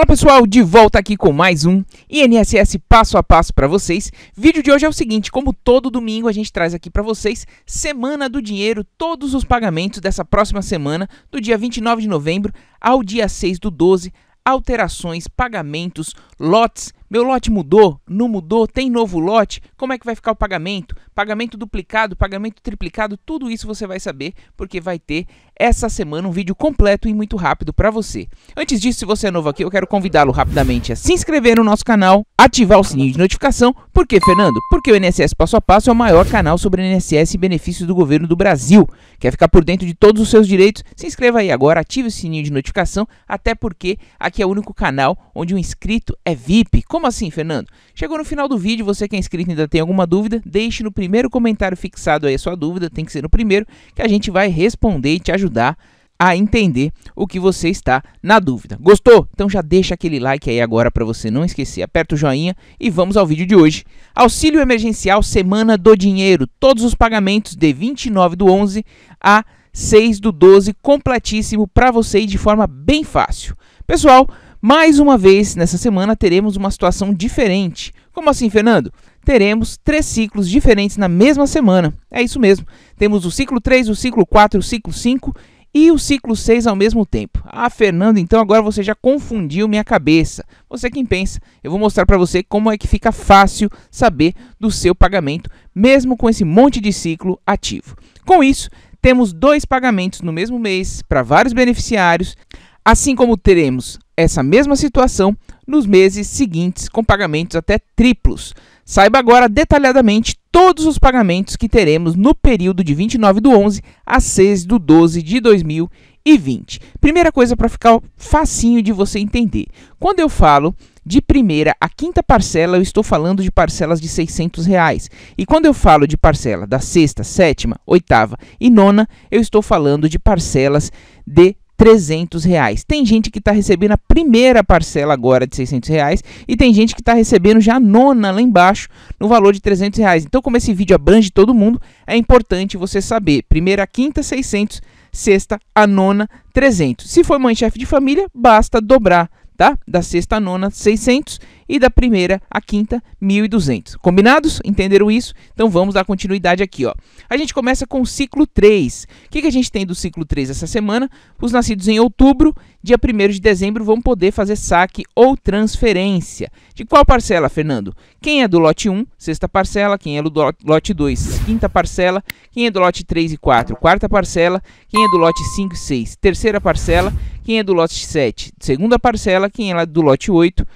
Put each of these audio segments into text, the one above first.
Fala pessoal, de volta aqui com mais um INSS passo a passo para vocês. Vídeo de hoje é o seguinte, como todo domingo a gente traz aqui para vocês Semana do Dinheiro, todos os pagamentos dessa próxima semana, do dia 29 de novembro ao dia 6 do 12, alterações, pagamentos, lotes, meu lote mudou? Não mudou? Tem novo lote? Como é que vai ficar o pagamento? Pagamento duplicado, pagamento triplicado, tudo isso você vai saber porque vai ter essa semana um vídeo completo e muito rápido para você. Antes disso, se você é novo aqui, eu quero convidá-lo rapidamente a se inscrever no nosso canal, ativar o sininho de notificação. Por quê, Fernando? Porque o INSS Passo a Passo é o maior canal sobre INSS e benefícios do governo do Brasil. Quer ficar por dentro de todos os seus direitos? Se inscreva aí agora, ative o sininho de notificação, até porque aqui é o único canal onde um inscrito é VIP. Como como assim, Fernando? Chegou no final do vídeo, você que é inscrito e ainda tem alguma dúvida, deixe no primeiro comentário fixado aí a sua dúvida, tem que ser no primeiro, que a gente vai responder e te ajudar a entender o que você está na dúvida. Gostou? Então já deixa aquele like aí agora para você não esquecer. Aperta o joinha e vamos ao vídeo de hoje. Auxílio emergencial Semana do Dinheiro. Todos os pagamentos de 29 do 11 a 6 do 12 completíssimo para você e de forma bem fácil. Pessoal, mais uma vez, nessa semana, teremos uma situação diferente. Como assim, Fernando? Teremos três ciclos diferentes na mesma semana. É isso mesmo. Temos o ciclo 3, o ciclo 4, o ciclo 5 e o ciclo 6 ao mesmo tempo. Ah, Fernando, então agora você já confundiu minha cabeça. Você quem pensa. Eu vou mostrar para você como é que fica fácil saber do seu pagamento, mesmo com esse monte de ciclo ativo. Com isso, temos dois pagamentos no mesmo mês para vários beneficiários, assim como teremos essa mesma situação nos meses seguintes com pagamentos até triplos. Saiba agora detalhadamente todos os pagamentos que teremos no período de 29 do 11 a 6 do 12 de 2020. Primeira coisa para ficar facinho de você entender. Quando eu falo de primeira a quinta parcela, eu estou falando de parcelas de 600 reais. E quando eu falo de parcela da sexta, sétima, oitava e nona, eu estou falando de parcelas de 300 reais. Tem gente que está recebendo a primeira parcela agora de 600 reais e tem gente que está recebendo já a nona lá embaixo no valor de 300 reais. Então, como esse vídeo abrange todo mundo, é importante você saber. Primeira, quinta, 600, sexta, a nona, 300. Se for mãe chefe de família, basta dobrar, tá? Da sexta à nona, 600 e da primeira à quinta, 1.200. Combinados? Entenderam isso? Então vamos dar continuidade aqui. Ó. A gente começa com o ciclo 3. O que, que a gente tem do ciclo 3 essa semana? Os nascidos em outubro, dia 1 de dezembro, vão poder fazer saque ou transferência. De qual parcela, Fernando? Quem é do lote 1, sexta parcela. Quem é do lote 2, quinta parcela. Quem é do lote 3 e 4, quarta parcela. Quem é do lote 5 e 6, terceira parcela. Quem é do lote 7, segunda parcela. Quem é do lote 8,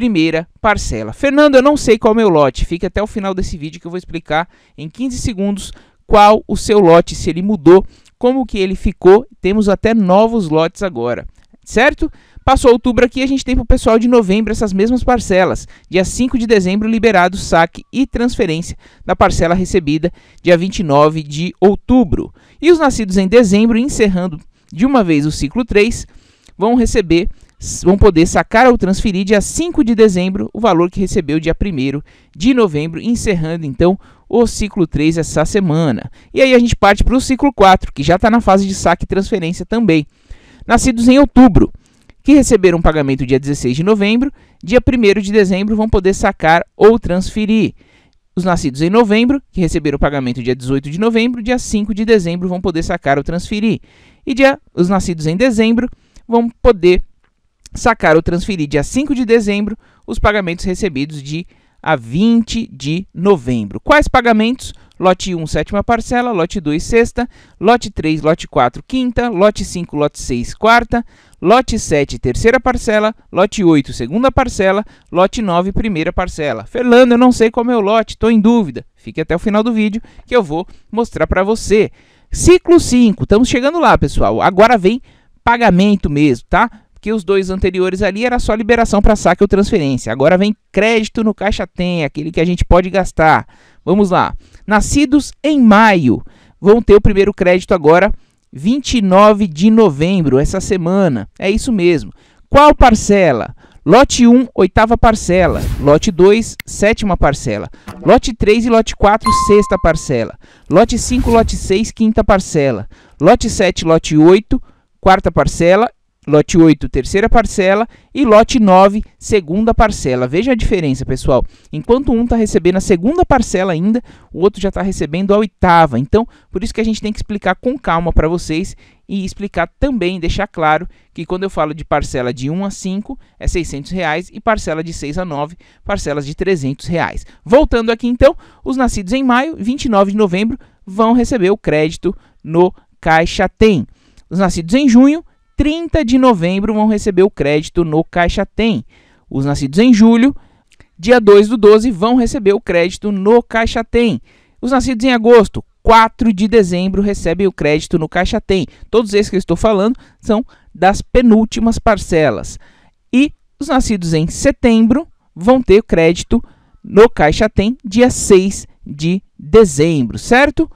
primeira parcela. Fernando, eu não sei qual é o meu lote. Fique até o final desse vídeo que eu vou explicar em 15 segundos qual o seu lote, se ele mudou, como que ele ficou. Temos até novos lotes agora, certo? Passou outubro aqui, a gente tem para o pessoal de novembro essas mesmas parcelas. Dia 5 de dezembro, liberado saque e transferência da parcela recebida dia 29 de outubro. E os nascidos em dezembro, encerrando de uma vez o ciclo 3, vão receber vão poder sacar ou transferir dia 5 de dezembro o valor que recebeu dia 1 de novembro, encerrando então o ciclo 3 essa semana. E aí a gente parte para o ciclo 4, que já está na fase de saque e transferência também. Nascidos em outubro, que receberam um pagamento dia 16 de novembro, dia 1 de dezembro vão poder sacar ou transferir. Os nascidos em novembro, que receberam o pagamento dia 18 de novembro, dia 5 de dezembro vão poder sacar ou transferir. E dia, os nascidos em dezembro vão poder sacar ou transferir dia 5 de dezembro os pagamentos recebidos de a 20 de novembro. Quais pagamentos? Lote 1, sétima parcela, lote 2, sexta, lote 3, lote 4, quinta, lote 5, lote 6, quarta, lote 7, terceira parcela, lote 8, segunda parcela, lote 9, primeira parcela. Fernando, eu não sei qual é o lote, estou em dúvida. Fique até o final do vídeo que eu vou mostrar para você. Ciclo 5, estamos chegando lá, pessoal. Agora vem pagamento mesmo, tá? que os dois anteriores ali era só liberação para saque ou transferência. Agora vem crédito no caixa tem, aquele que a gente pode gastar. Vamos lá. Nascidos em maio vão ter o primeiro crédito agora 29 de novembro, essa semana. É isso mesmo. Qual parcela? Lote 1, oitava parcela. Lote 2, sétima parcela. Lote 3 e lote 4, sexta parcela. Lote 5, lote 6, quinta parcela. Lote 7, lote 8, quarta parcela Lote 8, terceira parcela. E lote 9, segunda parcela. Veja a diferença, pessoal. Enquanto um está recebendo a segunda parcela ainda, o outro já está recebendo a oitava. Então, por isso que a gente tem que explicar com calma para vocês e explicar também, deixar claro que quando eu falo de parcela de 1 a 5 é 600 reais e parcela de 6 a 9, parcelas de 300 reais. Voltando aqui então, os nascidos em maio, 29 de novembro, vão receber o crédito no Caixa Tem. Os nascidos em junho, 30 de novembro vão receber o crédito no Caixa Tem. Os nascidos em julho, dia 2 do 12, vão receber o crédito no Caixa Tem. Os nascidos em agosto, 4 de dezembro, recebem o crédito no Caixa Tem. Todos esses que eu estou falando são das penúltimas parcelas. E os nascidos em setembro vão ter crédito no Caixa Tem dia 6 de dezembro, certo?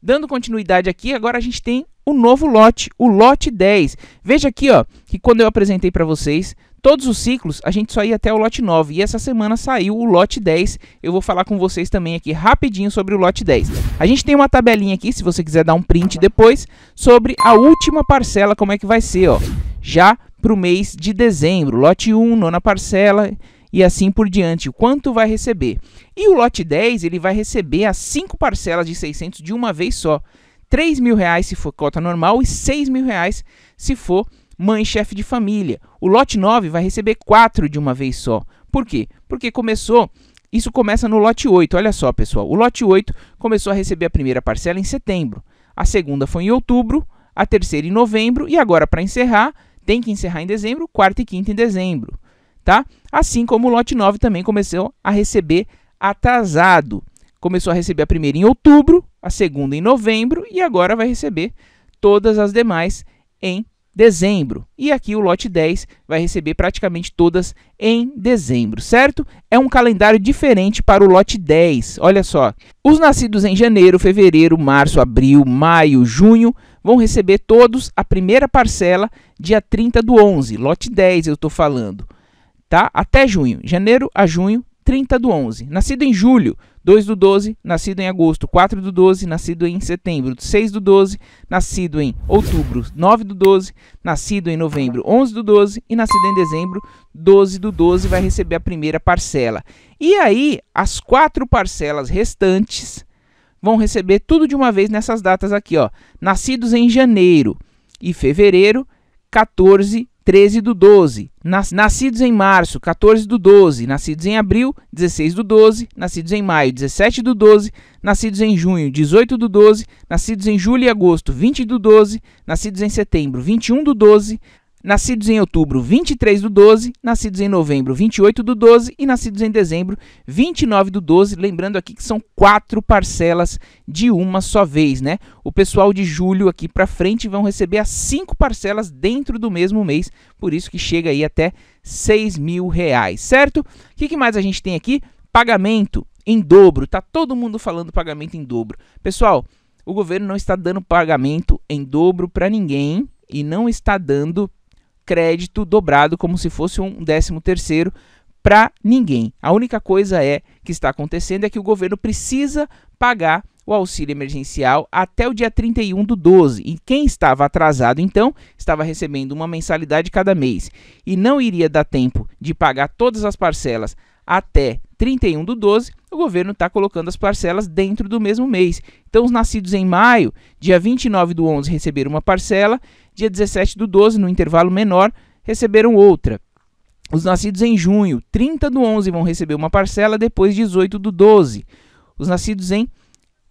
Dando continuidade aqui, agora a gente tem o novo lote, o lote 10. Veja aqui, ó, que quando eu apresentei para vocês, todos os ciclos a gente só ia até o lote 9 e essa semana saiu o lote 10. Eu vou falar com vocês também aqui rapidinho sobre o lote 10. A gente tem uma tabelinha aqui, se você quiser dar um print depois, sobre a última parcela, como é que vai ser, ó. Já para o mês de dezembro, lote 1, nona parcela e assim por diante, o quanto vai receber. E o lote 10, ele vai receber as 5 parcelas de 600 de uma vez só. 3 mil reais se for cota normal e 6 mil reais se for mãe chefe de família. O lote 9 vai receber 4 de uma vez só. Por quê? Porque começou isso começa no lote 8. Olha só, pessoal. O lote 8 começou a receber a primeira parcela em setembro. A segunda foi em outubro, a terceira em novembro e agora para encerrar, tem que encerrar em dezembro, quarta e quinta em dezembro, tá? Assim como o lote 9 também começou a receber atrasado começou a receber a primeira em outubro, a segunda em novembro e agora vai receber todas as demais em dezembro. E aqui o lote 10 vai receber praticamente todas em dezembro, certo? É um calendário diferente para o lote 10. Olha só. Os nascidos em janeiro, fevereiro, março, abril, maio, junho vão receber todos a primeira parcela dia 30 do 11, lote 10 eu estou falando, tá? Até junho, janeiro a junho 30 do 11. Nascido em julho, 2 do 12, nascido em agosto, 4 do 12, nascido em setembro, 6 do 12, nascido em outubro, 9 do 12, nascido em novembro, 11 do 12 e nascido em dezembro, 12 do 12 vai receber a primeira parcela. E aí, as quatro parcelas restantes vão receber tudo de uma vez nessas datas aqui, ó. Nascidos em janeiro e fevereiro, 14 13 do 12. Nascidos em março, 14 do 12. Nascidos em abril, 16 do 12. Nascidos em maio, 17 do 12. Nascidos em junho, 18 do 12. Nascidos em julho e agosto, 20 do 12. Nascidos em setembro, 21 do 12 nascidos em outubro 23 do 12, nascidos em novembro 28 do 12 e nascidos em dezembro 29 do 12. Lembrando aqui que são quatro parcelas de uma só vez, né? O pessoal de julho aqui para frente vão receber as cinco parcelas dentro do mesmo mês, por isso que chega aí até 6 mil reais, certo? O que, que mais a gente tem aqui? Pagamento em dobro, tá todo mundo falando pagamento em dobro. Pessoal, o governo não está dando pagamento em dobro para ninguém e não está dando crédito dobrado como se fosse um décimo terceiro para ninguém. A única coisa é que está acontecendo é que o governo precisa pagar o auxílio emergencial até o dia 31 do 12. E quem estava atrasado, então, estava recebendo uma mensalidade cada mês e não iria dar tempo de pagar todas as parcelas até 31 do 12, governo está colocando as parcelas dentro do mesmo mês. Então, os nascidos em maio, dia 29 do 11, receberam uma parcela, dia 17 do 12, no intervalo menor, receberam outra. Os nascidos em junho, 30 do 11, vão receber uma parcela, depois 18 do 12. Os nascidos em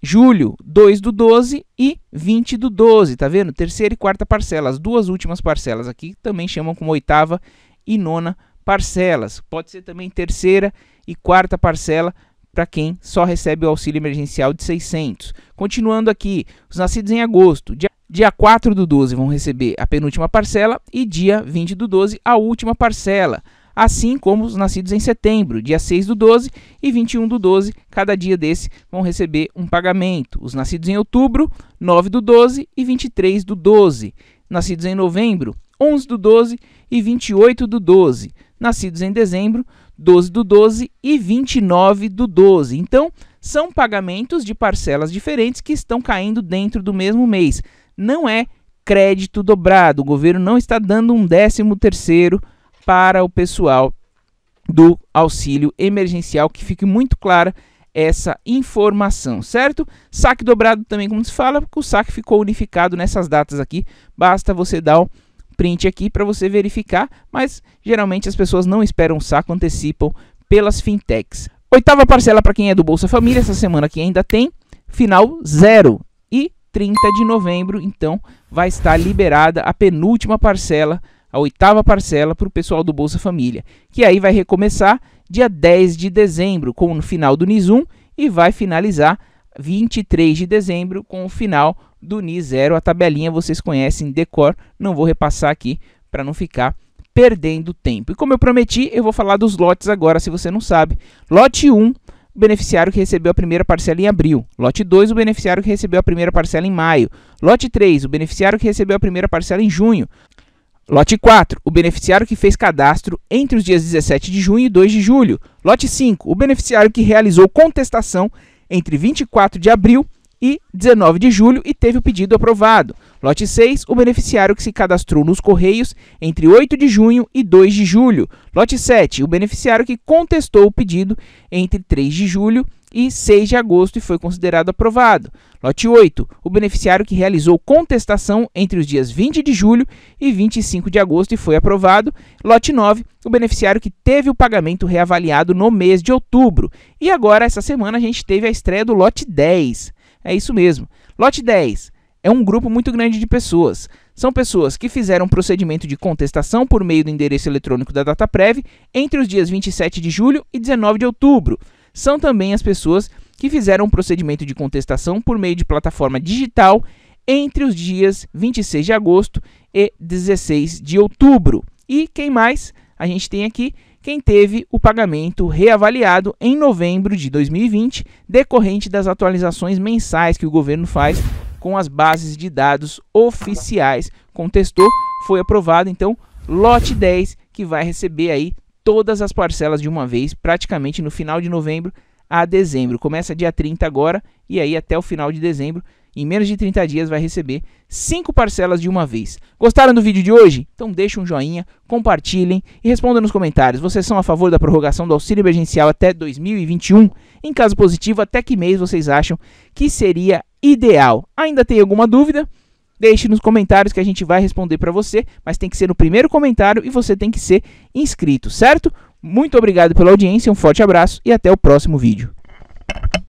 julho, 2 do 12 e 20 do 12, tá vendo? Terceira e quarta parcela. As duas últimas parcelas aqui também chamam como oitava e nona parcelas. Pode ser também terceira e quarta parcela para quem só recebe o auxílio emergencial de 600. Continuando aqui, os nascidos em agosto, dia, dia 4 do 12 vão receber a penúltima parcela e dia 20 do 12 a última parcela. Assim como os nascidos em setembro, dia 6 do 12 e 21 do 12, cada dia desse vão receber um pagamento. Os nascidos em outubro, 9 do 12 e 23 do 12. Nascidos em novembro, 11 do 12 e 28 do 12. Nascidos em dezembro, 12 do 12 e 29 do 12. Então, são pagamentos de parcelas diferentes que estão caindo dentro do mesmo mês. Não é crédito dobrado. O governo não está dando um décimo terceiro para o pessoal do auxílio emergencial, que fique muito clara essa informação, certo? Saque dobrado também, como se fala, porque o saque ficou unificado nessas datas aqui. Basta você dar um print aqui para você verificar, mas geralmente as pessoas não esperam o saco, antecipam pelas fintechs. Oitava parcela para quem é do Bolsa Família, essa semana que ainda tem, final zero. E 30 de novembro, então, vai estar liberada a penúltima parcela, a oitava parcela para o pessoal do Bolsa Família, que aí vai recomeçar dia 10 de dezembro com o final do NIS 1 e vai finalizar 23 de dezembro, com o final do NI 0. A tabelinha vocês conhecem de cor, não vou repassar aqui para não ficar perdendo tempo. E como eu prometi, eu vou falar dos lotes agora, se você não sabe. Lote 1, o beneficiário que recebeu a primeira parcela em abril. Lote 2, o beneficiário que recebeu a primeira parcela em maio. Lote 3, o beneficiário que recebeu a primeira parcela em junho. Lote 4, o beneficiário que fez cadastro entre os dias 17 de junho e 2 de julho. Lote 5, o beneficiário que realizou contestação entre 24 de abril e 19 de julho e teve o pedido aprovado. Lote 6, o beneficiário que se cadastrou nos Correios entre 8 de junho e 2 de julho. Lote 7, o beneficiário que contestou o pedido entre 3 de julho e e 6 de agosto e foi considerado aprovado. Lote 8. O beneficiário que realizou contestação entre os dias 20 de julho e 25 de agosto e foi aprovado. Lote 9. O beneficiário que teve o pagamento reavaliado no mês de outubro. E agora, essa semana, a gente teve a estreia do lote 10. É isso mesmo. Lote 10 é um grupo muito grande de pessoas. São pessoas que fizeram procedimento de contestação por meio do endereço eletrônico da DataPrev entre os dias 27 de julho e 19 de outubro são também as pessoas que fizeram um procedimento de contestação por meio de plataforma digital entre os dias 26 de agosto e 16 de outubro. E quem mais? A gente tem aqui quem teve o pagamento reavaliado em novembro de 2020, decorrente das atualizações mensais que o governo faz com as bases de dados oficiais. Contestou, foi aprovado então lote 10 que vai receber aí todas as parcelas de uma vez, praticamente no final de novembro a dezembro. Começa dia 30 agora e aí até o final de dezembro, em menos de 30 dias, vai receber 5 parcelas de uma vez. Gostaram do vídeo de hoje? Então deixa um joinha, compartilhem e respondam nos comentários. Vocês são a favor da prorrogação do auxílio emergencial até 2021? Em caso positivo, até que mês vocês acham que seria ideal? Ainda tem alguma dúvida? Deixe nos comentários que a gente vai responder para você, mas tem que ser no primeiro comentário e você tem que ser inscrito, certo? Muito obrigado pela audiência, um forte abraço e até o próximo vídeo.